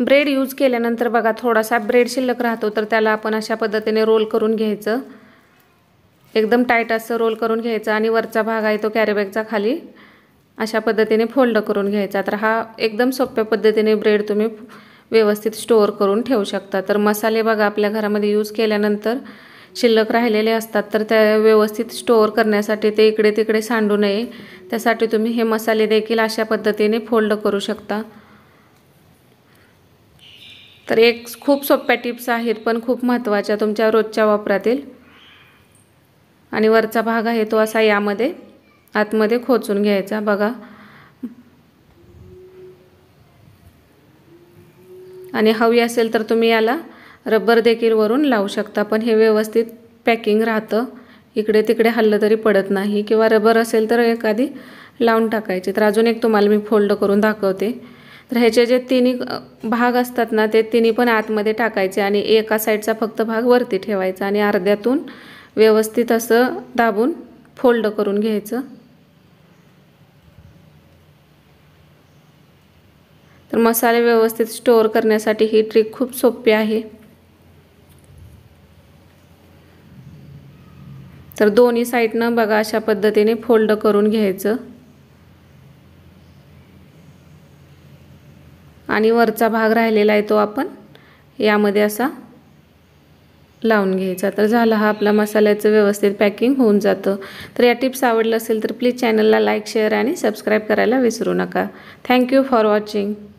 bread use केल्यानंतर बघा थोडासा ब्रेड शिल्लक राहतो तर त्याला आपण अशा पद्धतीने रोल करून घ्यायचं एकदम टाईट असं रोल करून घ्यायचं आणि वरचा भाग आहे तो कॅरीबॅगचा खाली अशा पद्धतीने फोल्ड करून घ्यायचा तर हा एकदम सोप्या पद्धतीने ब्रेड तुम्ही व्यवस्थित स्टोअर करून ठेवू शकता तर मसाले बघा आपल्या घरामध्ये यूज केल्यानंतर शिल्लक राहिलेले असतात तर त्या व्यवस्थित स्टोअर करण्यासाठी ते इकडे तिकडे सांडू नये त्यासाठी तुम्ही हे मसाले देखील अशा पद्धतीने फोल्ड करू शकता तर एक खूप सोप्या टिप्स आहेत पण खूप महत्त्वाच्या तुमच्या रोजच्या वापरातील आणि वरचा भाग आहे तो असा यामध्ये आतमध्ये खोचून घ्यायचा बघा आणि हवी असेल तर तुम्ही याला रबर देखील वरून लावू शकता पण हे व्यवस्थित पॅकिंग राहतं इकडे तिकडे हल्लं तरी पडत नाही किंवा रबर असेल तर एखादी लावून टाकायचे तर अजून एक तुम्हाला मी फोल्ड करून दाखवते तर ह्याचे जे तिन्ही भाग असतात ना ते तिन्ही पण आतमध्ये टाकायचे आणि एका साईडचा फक्त भाग वरती ठेवायचा आणि अर्ध्यातून व्यवस्थित असं दाबून फोल्ड करून घ्यायचं तर मसाले व्यवस्थित स्टोअर करण्यासाठी ही ट्रिक खूप सोपी आहे तर दोन्ही साईडनं बघा अशा पद्धतीने फोल्ड करून घ्यायचं आणि वरचा भाग राहिलेला आहे तो आपण यामध्ये असा लावून घ्यायचा तर झाला हा आपला मसाल्याचं व्यवस्थित पॅकिंग होऊन जातं तर या टिप्स आवडलं असेल तर प्लीज चॅनलला लाईक शेअर आणि सबस्क्राईब करायला विसरू नका थँक्यू फॉर वॉचिंग